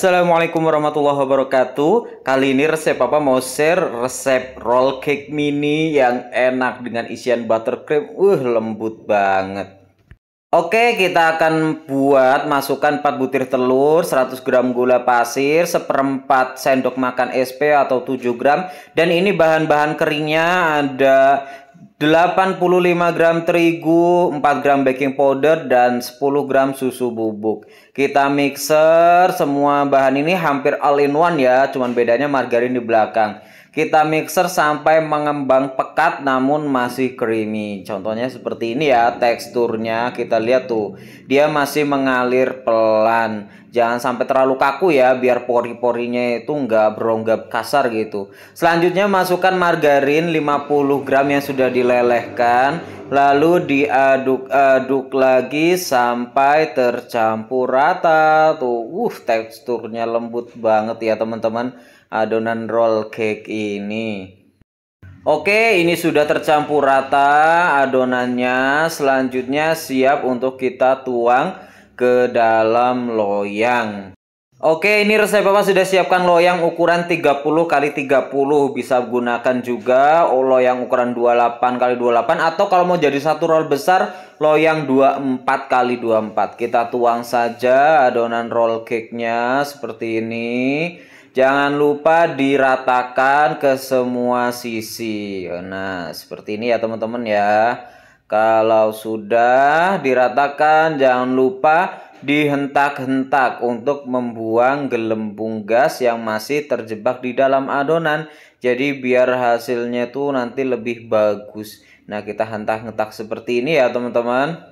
Assalamualaikum warahmatullahi wabarakatuh Kali ini resep Papa mau share resep roll cake mini yang enak dengan isian buttercream Uh lembut banget Oke kita akan buat masukkan 4 butir telur 100 gram gula pasir seperempat sendok makan SP atau 7 gram Dan ini bahan-bahan keringnya ada 85 gram terigu, 4 gram baking powder, dan 10 gram susu bubuk. Kita mixer semua bahan ini hampir all in one ya, cuman bedanya margarin di belakang. Kita mixer sampai mengembang pekat namun masih creamy. Contohnya seperti ini ya teksturnya, kita lihat tuh. Dia masih mengalir pelan. Jangan sampai terlalu kaku ya biar pori-porinya itu nggak berongga kasar gitu. Selanjutnya masukkan margarin 50 gram yang sudah dilelehkan lalu diaduk-aduk lagi sampai tercampur rata. Tuh, uh teksturnya lembut banget ya teman-teman adonan roll cake ini. Oke, ini sudah tercampur rata adonannya. Selanjutnya siap untuk kita tuang ke dalam loyang. Oke, ini resep Bapak sudah siapkan loyang ukuran 30 kali 30. Bisa gunakan juga oh, loyang ukuran 28 kali 28 atau kalau mau jadi satu roll besar, loyang 24 kali 24. Kita tuang saja adonan roll cake-nya seperti ini. Jangan lupa diratakan ke semua sisi. Nah, seperti ini ya teman-teman ya. Kalau sudah diratakan, jangan lupa dihentak-hentak untuk membuang gelembung gas yang masih terjebak di dalam adonan. Jadi biar hasilnya tuh nanti lebih bagus. Nah, kita hentak-hentak seperti ini ya, teman-teman.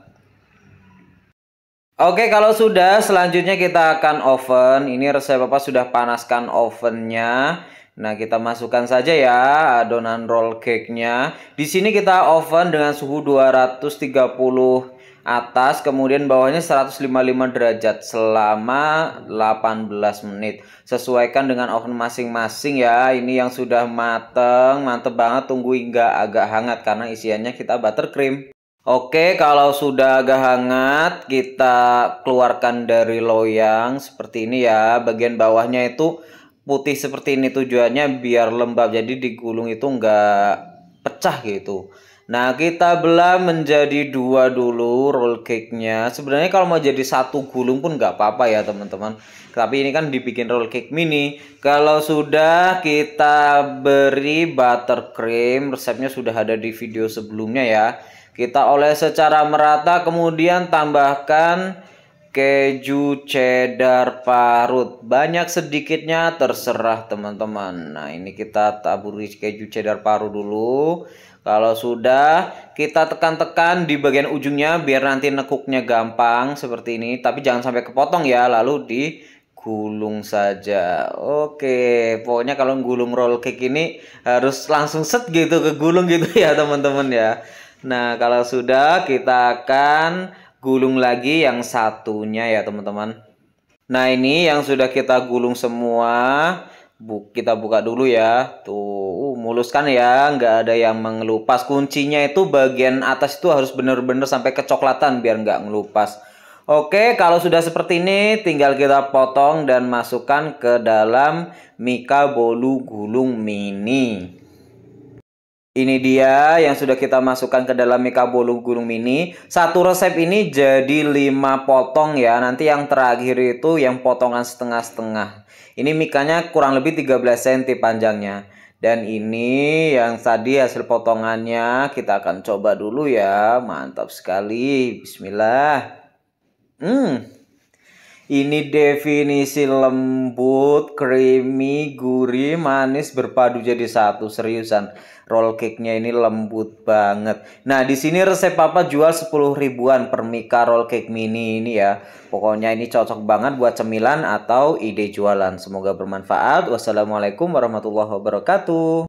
Oke, kalau sudah selanjutnya kita akan oven. Ini resep Bapak sudah panaskan ovennya. Nah, kita masukkan saja ya adonan roll cake-nya. Di sini kita oven dengan suhu 230 atas, kemudian bawahnya 155 derajat selama 18 menit. Sesuaikan dengan oven masing-masing ya. Ini yang sudah mateng, mantep banget tunggu hingga agak hangat karena isiannya kita buttercream. Oke, kalau sudah agak hangat, kita keluarkan dari loyang seperti ini ya. Bagian bawahnya itu putih seperti ini tujuannya biar lembab. Jadi digulung itu nggak pecah gitu. Nah, kita belah menjadi dua dulu roll cake-nya. Sebenarnya kalau mau jadi satu gulung pun nggak apa-apa ya, teman-teman. Tapi ini kan dibikin roll cake mini. Kalau sudah kita beri buttercream, resepnya sudah ada di video sebelumnya ya. Kita oleh secara merata, kemudian tambahkan keju cheddar parut. Banyak sedikitnya terserah teman-teman. Nah, ini kita taburi keju cheddar parut dulu. Kalau sudah, kita tekan-tekan di bagian ujungnya biar nanti nekuknya gampang seperti ini. Tapi jangan sampai kepotong ya, lalu digulung saja. Oke, pokoknya kalau gulung roll cake ini harus langsung set gitu ke gulung gitu ya teman-teman ya. Nah, kalau sudah kita akan gulung lagi yang satunya ya teman-teman. Nah, ini yang sudah kita gulung semua Bu, kita buka dulu ya. Tuh, uh, kan ya, nggak ada yang mengelupas. Kuncinya itu bagian atas itu harus bener-bener sampai kecoklatan biar nggak ngelupas. Oke, kalau sudah seperti ini tinggal kita potong dan masukkan ke dalam mika bolu gulung mini. Ini dia yang sudah kita masukkan ke dalam Mika Bolu gunung mini. Satu resep ini jadi 5 potong ya. Nanti yang terakhir itu yang potongan setengah-setengah. Ini mikanya kurang lebih 13 cm panjangnya. Dan ini yang tadi hasil potongannya kita akan coba dulu ya. Mantap sekali. Bismillah. Hmm, ini definisi lembut, creamy, gurih, manis berpadu jadi satu. Seriusan, roll cake-nya ini lembut banget. Nah, di sini resep Papa jual 10 ribuan per Mika roll cake mini ini ya. Pokoknya ini cocok banget buat cemilan atau ide jualan. Semoga bermanfaat. Wassalamualaikum warahmatullahi wabarakatuh.